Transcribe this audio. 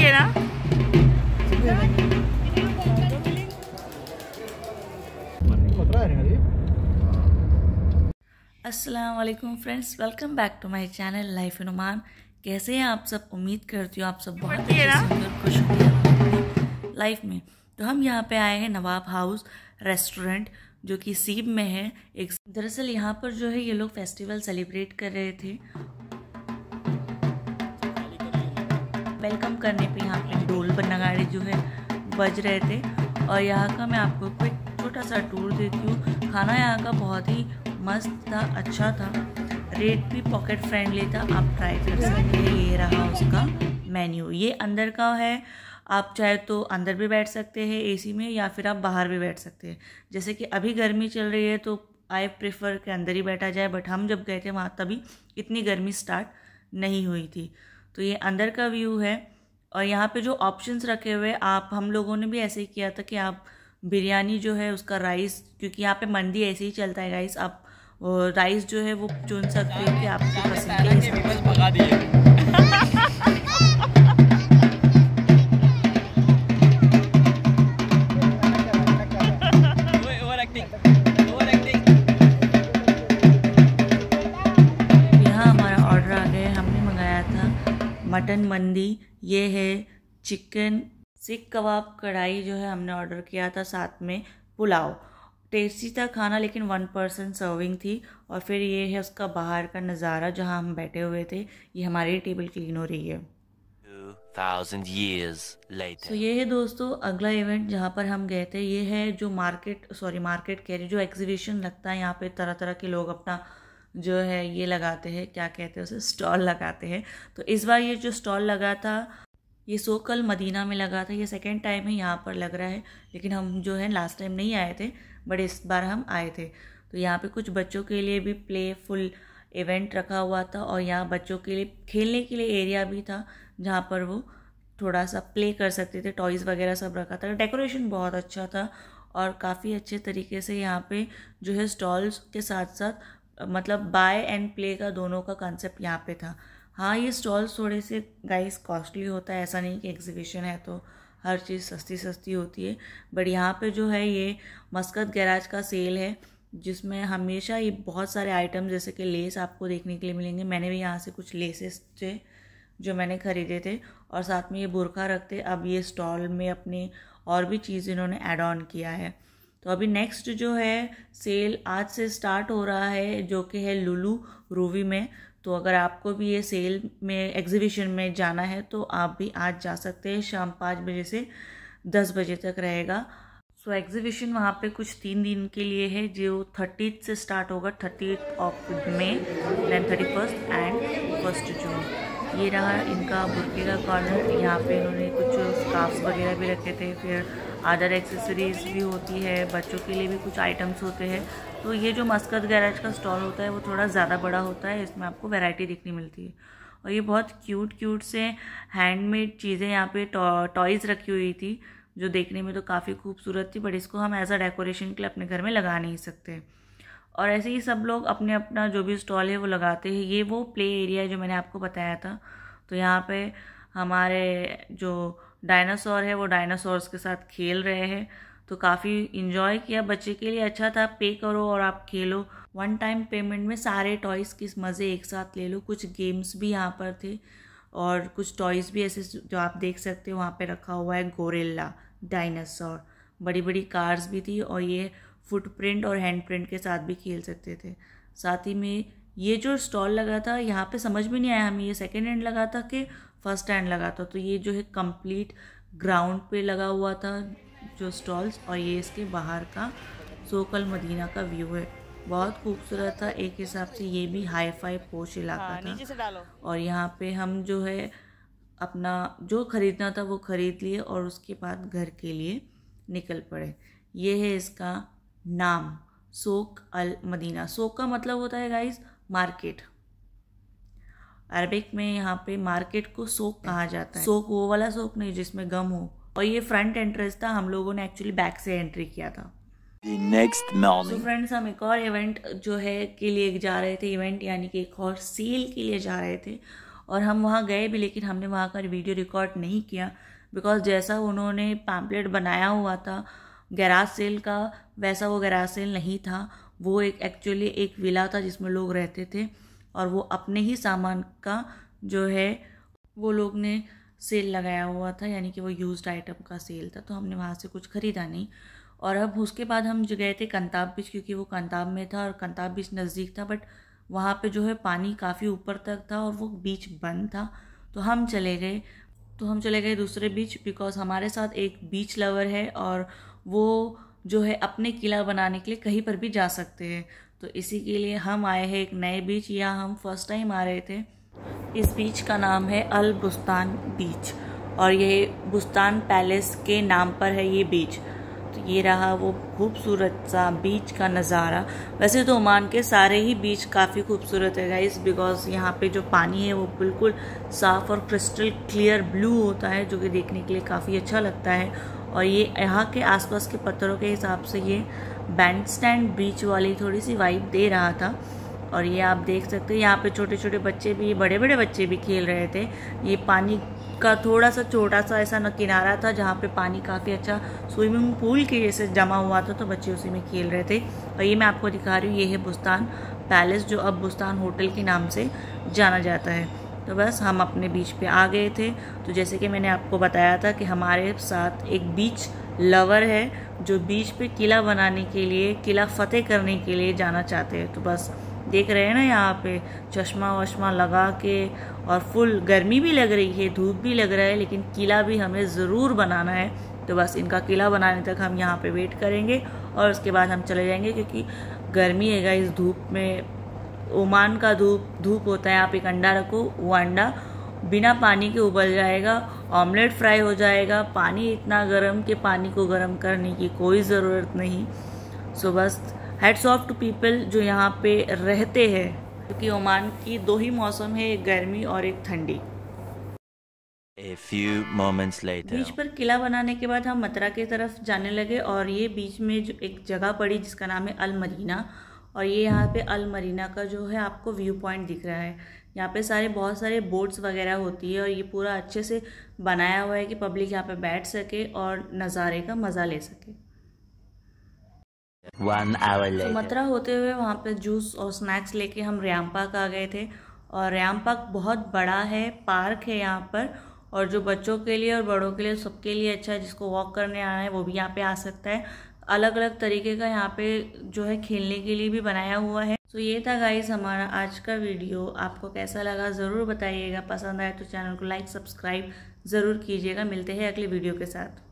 है ना असलम friends welcome back to my channel life Numan कैसे हैं आप सब उम्मीद करती हूँ आप सब बहुत ही खुश होंगे लाइफ में तो हम यहाँ पे आए हैं नवाब हाउस रेस्टोरेंट जो कि सीब में है एक दरअसल यहाँ पर जो है ये लोग फेस्टिवल सेलिब्रेट कर रहे थे वेलकम करने पे यहाँ पे ढोल पर नगाड़े जो है बज रहे थे और यहाँ का मैं आपको एक छोटा सा टूर देती हूँ खाना यहाँ का बहुत ही मस्त था अच्छा था रेट भी पॉकेट फ्रेंडली था आप ट्राई कर सकते हैं ये रहा उसका मेन्यू ये अंदर का है आप चाहे तो अंदर भी बैठ सकते हैं एसी में या फिर आप बाहर भी बैठ सकते हैं जैसे कि अभी गर्मी चल रही है तो आई प्रेफर के अंदर ही बैठा जाए बट हम जब गए थे वहाँ तभी इतनी गर्मी स्टार्ट नहीं हुई थी तो ये अंदर का व्यू है और यहाँ पे जो ऑप्शंस रखे हुए आप हम लोगों ने भी ऐसे ही किया था कि आप बिरयानी जो है उसका राइस क्योंकि यहाँ पे मंदी ऐसे ही चलता है राइस आप राइस जो है वो चुन सकते हो कि आपको पसंद के हिसाब से मटन मंदी ये है चिकन सिक कबाब कढ़ाई जो है हमने ऑर्डर किया था साथ में पुलाव टेस्टी था खाना लेकिन वन पर्सन सर्विंग थी और फिर ये है उसका बाहर का नज़ारा जहाँ हम बैठे हुए थे ये हमारी टेबल क्लीन हो रही है थाउजेंड years later. So ये है दोस्तों अगला इवेंट जहाँ पर हम गए थे ये है जो मार्केट सॉरी मार्केट कह रही जो एग्जीबिशन लगता है यहाँ पे तरह तरह के लोग अपना जो है ये लगाते हैं क्या कहते हैं उसे स्टॉल लगाते हैं तो इस बार ये जो स्टॉल लगा था ये सो कल मदीना में लगा था ये सेकेंड टाइम है यहाँ पर लग रहा है लेकिन हम जो है लास्ट टाइम नहीं आए थे बट इस बार हम आए थे तो यहाँ पे कुछ बच्चों के लिए भी प्लेफुल इवेंट रखा हुआ था और यहाँ बच्चों के लिए खेलने के लिए एरिया भी था जहाँ पर वो थोड़ा सा प्ले कर सकते थे टॉयज़ वगैरह सब रखा था डेकोरेशन बहुत अच्छा था और काफ़ी अच्छे तरीके से यहाँ पे जो है स्टॉल्स के साथ साथ मतलब बाय एंड प्ले का दोनों का कंसेप्ट यहाँ पे था हाँ ये स्टॉल्स थोड़े से गाइस कॉस्टली होता है ऐसा नहीं कि एग्जीबिशन है तो हर चीज़ सस्ती सस्ती होती है बट यहाँ पे जो है ये मस्कत गैराज का सेल है जिसमें हमेशा ये बहुत सारे आइटम जैसे कि लेस आपको देखने के लिए मिलेंगे मैंने भी यहाँ से कुछ लेसेस थे जो मैंने ख़रीदे थे और साथ में ये बुरखा रखते अब ये स्टॉल में अपने और भी चीज़ इन्होंने एड ऑन किया है तो अभी नेक्स्ट जो है सेल आज से स्टार्ट हो रहा है जो कि है लुलू रूवी में तो अगर आपको भी ये सेल में एग्जीबिशन में जाना है तो आप भी आज जा सकते हैं शाम पाँच बजे से दस बजे तक रहेगा सो एग्जीबिशन वहाँ पे कुछ तीन दिन के लिए है जो थर्टी से स्टार्ट होगा thirty of May then thirty first and first June ये रहा इनका बुरके का कॉर्नर यहाँ पे इन्होंने कुछ स्काफ्स वगैरह भी रखे थे फिर अदर एक्सेसरीज़ भी होती है बच्चों के लिए भी कुछ आइटम्स होते हैं तो ये जो मस्कत गैराज का स्टॉल होता है वो थोड़ा ज़्यादा बड़ा होता है इसमें आपको वैरायटी देखने मिलती है और ये बहुत क्यूट क्यूट से हैंडमेड चीज़ें यहाँ पे टॉयज़ रखी हुई थी जो देखने में तो काफ़ी खूबसूरत थी बट इसको हम एज अ डेकोरेशन के लिए अपने घर में लगा नहीं सकते और ऐसे ही सब लोग अपने अपना जो भी स्टॉल है वो लगाते हैं ये वो प्ले एरिया है जो मैंने आपको बताया था तो यहाँ पे हमारे जो डायनासोर है वो डायनासोर्स के साथ खेल रहे हैं तो काफ़ी इन्जॉय किया बच्चे के लिए अच्छा था पे करो और आप खेलो वन टाइम पेमेंट में सारे टॉयज़ किस मज़े एक साथ ले लो कुछ गेम्स भी यहाँ पर थे और कुछ टॉयज़ भी ऐसे जो आप देख सकते हो वहाँ पे रखा हुआ है गोरेला डायनासोर बड़ी बड़ी कार्स भी थी और ये फुटप्रिंट और हैंड प्रिंट के साथ भी खेल सकते थे साथ ही में ये जो स्टॉल लगा था यहाँ पे समझ में नहीं आया हमें ये सेकेंड हैंड लगा था कि फर्स्ट स्टैंड लगा था तो ये जो है कंप्लीट ग्राउंड पे लगा हुआ था जो स्टॉल्स और ये इसके बाहर का सोकल मदीना का व्यू है बहुत खूबसूरत था एक हिसाब से ये भी हाई फाई पोश इलाका हाँ, था और यहाँ पे हम जो है अपना जो ख़रीदना था वो ख़रीद लिए और उसके बाद घर के लिए निकल पड़े ये है इसका नाम सोक अल मदीना सोक का मतलब होता है गाइस मार्केट अरबिक में यहाँ पे मार्केट को सोक कहा जाता है सोक वो वाला सोक नहीं जिसमें गम हो और ये फ्रंट एंट्रेंस था हम लोगों ने एक्चुअली बैक से एंट्री किया था नेक्स्ट मॉर्निंग फ्रेंड्स हम एक और इवेंट जो है के लिए जा रहे थे इवेंट यानी कि एक और सेल के लिए जा रहे थे और हम वहाँ गए भी लेकिन हमने वहाँ का वीडियो रिकॉर्ड नहीं किया बिकॉज जैसा उन्होंने पैम्पलेट बनाया हुआ था गैराज सेल का वैसा वो गैराज सेल नहीं था वो एक एक्चुअली एक विला था जिसमें लोग रहते थे और वो अपने ही सामान का जो है वो लोग ने सेल लगाया हुआ था यानी कि वो यूज्ड आइटम का सेल था तो हमने वहाँ से कुछ ख़रीदा नहीं और अब उसके बाद हम जो गए थे कंताब बीच क्योंकि वो कंताब में था और कंताब बीच नज़दीक था बट वहाँ पे जो है पानी काफ़ी ऊपर तक था और वो बीच बंद था तो हम चले गए तो हम चले गए दूसरे बीच बिकॉज हमारे साथ एक बीच लवर है और वो जो है अपने किला बनाने के लिए कहीं पर भी जा सकते हैं तो इसी के लिए हम आए हैं एक नए बीच या हम फर्स्ट टाइम आ रहे थे इस बीच का नाम है अल बुस्तान बीच और ये बुस्तान पैलेस के नाम पर है ये बीच तो ये रहा वो खूबसूरत सा बीच का नज़ारा वैसे तो ओमान के सारे ही बीच काफ़ी खूबसूरत है गाइस बिकॉज यहाँ पे जो पानी है वो बिल्कुल साफ़ और क्रिस्टल क्लियर ब्लू होता है जो कि देखने के लिए काफ़ी अच्छा लगता है और ये यहाँ के आसपास के पत्थरों के हिसाब से ये बैंड स्टैंड बीच वाली थोड़ी सी वाइब दे रहा था और ये आप देख सकते हैं यहाँ पे छोटे छोटे बच्चे भी बड़े बड़े बच्चे भी खेल रहे थे ये पानी का थोड़ा सा छोटा सा ऐसा किनारा था जहाँ पे पानी काफ़ी अच्छा स्विमिंग पूल के जैसे जमा हुआ था तो बच्चे उसी में खेल रहे थे और ये मैं आपको दिखा रही हूँ ये है बुस्तान पैलेस जो अब बुस्तान होटल के नाम से जाना जाता है तो बस हम अपने बीच पे आ गए थे तो जैसे कि मैंने आपको बताया था कि हमारे साथ एक बीच लवर है जो बीच पे किला बनाने के लिए किला फतेह करने के लिए जाना चाहते हैं तो बस देख रहे हैं ना यहाँ पे चश्मा वश्मा लगा के और फुल गर्मी भी लग रही है धूप भी लग रहा है लेकिन किला भी हमें ज़रूर बनाना है तो बस इनका किला बनाने तक हम यहाँ पे वेट करेंगे और उसके बाद हम चले जाएंगे क्योंकि गर्मी है इस धूप में ओमान का धूप धूप होता है आप एक अंडा रखो वो अंडा बिना पानी के उबल जाएगा ऑमलेट फ्राई हो जाएगा पानी इतना गर्म कि पानी को गर्म करने की कोई ज़रूरत नहीं सो बस हेड्स ऑफ टू पीपल जो यहाँ पे रहते हैं क्योंकि ओमान की दो ही मौसम है एक गर्मी और एक ठंडी A few moments later. बीच पर किला बनाने के बाद हम मतरा की तरफ जाने लगे और ये बीच में जो एक जगह पड़ी जिसका नाम है अल मदीना और ये यहाँ पे अल मरीना का जो है आपको व्यू पॉइंट दिख रहा है यहाँ पे सारे बहुत सारे बोट्स वगैरह होती है और ये पूरा अच्छे से बनाया हुआ है कि पब्लिक यहाँ पे बैठ सके और नज़ारे का मज़ा ले सके तो मथुरा होते हुए वहाँ पे जूस और स्नैक्स लेके हम पार्क आ गए थे और पार्क बहुत बड़ा है पार्क है यहाँ पर और जो बच्चों के लिए और बड़ों के लिए सबके लिए अच्छा है जिसको वॉक करने आना है वो भी यहाँ पे आ सकता है अलग अलग तरीके का यहाँ पे जो है खेलने के लिए भी बनाया हुआ है तो ये था गाइस हमारा आज का वीडियो आपको कैसा लगा ज़रूर बताइएगा पसंद आए तो चैनल को लाइक सब्सक्राइब ज़रूर कीजिएगा मिलते हैं अगले वीडियो के साथ